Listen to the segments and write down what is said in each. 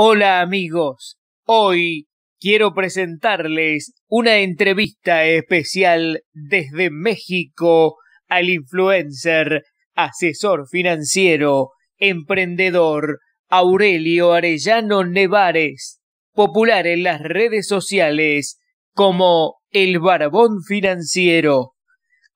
Hola amigos, hoy quiero presentarles una entrevista especial desde México al influencer, asesor financiero, emprendedor Aurelio Arellano Nevares, popular en las redes sociales como el Barbón Financiero.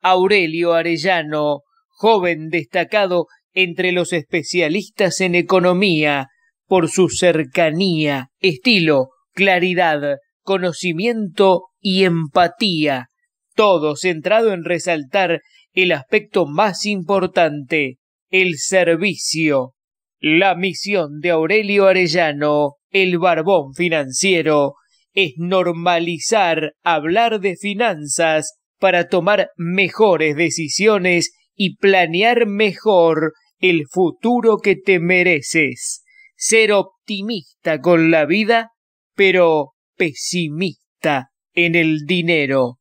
Aurelio Arellano, joven destacado entre los especialistas en economía, por su cercanía, estilo, claridad, conocimiento y empatía, todo centrado en resaltar el aspecto más importante, el servicio. La misión de Aurelio Arellano, el barbón financiero, es normalizar hablar de finanzas para tomar mejores decisiones y planear mejor el futuro que te mereces ser optimista con la vida, pero pesimista en el dinero.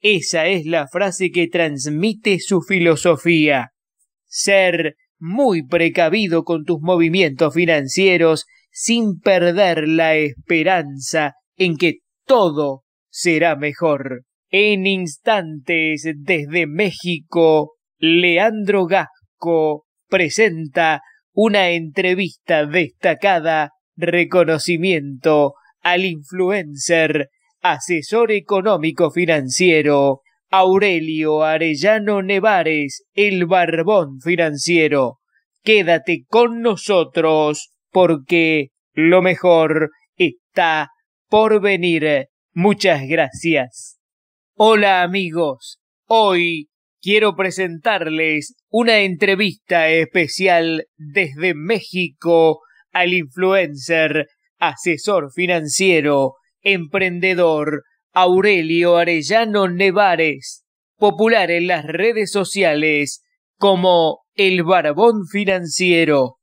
Esa es la frase que transmite su filosofía. Ser muy precavido con tus movimientos financieros sin perder la esperanza en que todo será mejor. En instantes desde México, Leandro Gasco presenta una entrevista destacada, reconocimiento al influencer, asesor económico financiero, Aurelio Arellano Nevares, el barbón financiero. Quédate con nosotros porque lo mejor está por venir. Muchas gracias. Hola amigos, hoy quiero presentarles una entrevista especial desde México al influencer, asesor financiero, emprendedor Aurelio Arellano Nevares, popular en las redes sociales como el Barbón Financiero.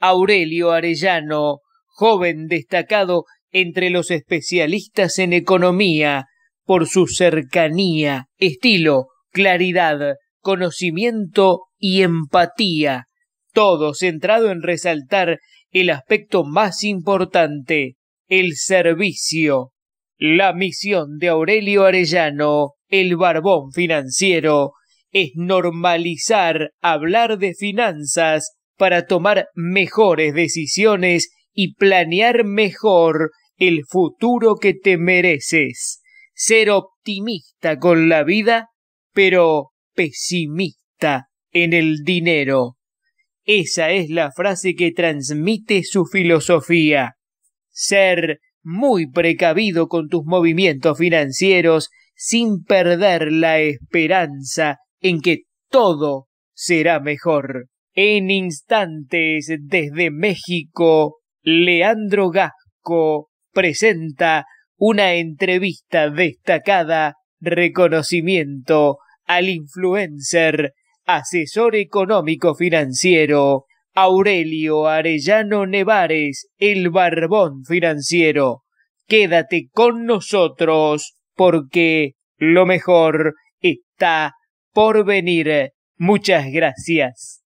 Aurelio Arellano, joven destacado entre los especialistas en economía por su cercanía, estilo, claridad, conocimiento y empatía, todo centrado en resaltar el aspecto más importante, el servicio. La misión de Aurelio Arellano, el barbón financiero, es normalizar hablar de finanzas para tomar mejores decisiones y planear mejor el futuro que te mereces. Ser optimista con la vida pero pesimista en el dinero. Esa es la frase que transmite su filosofía. Ser muy precavido con tus movimientos financieros sin perder la esperanza en que todo será mejor. En instantes desde México, Leandro Gasco presenta una entrevista destacada, reconocimiento al influencer, asesor económico financiero, Aurelio Arellano Nevares, el barbón financiero. Quédate con nosotros porque lo mejor está por venir. Muchas gracias.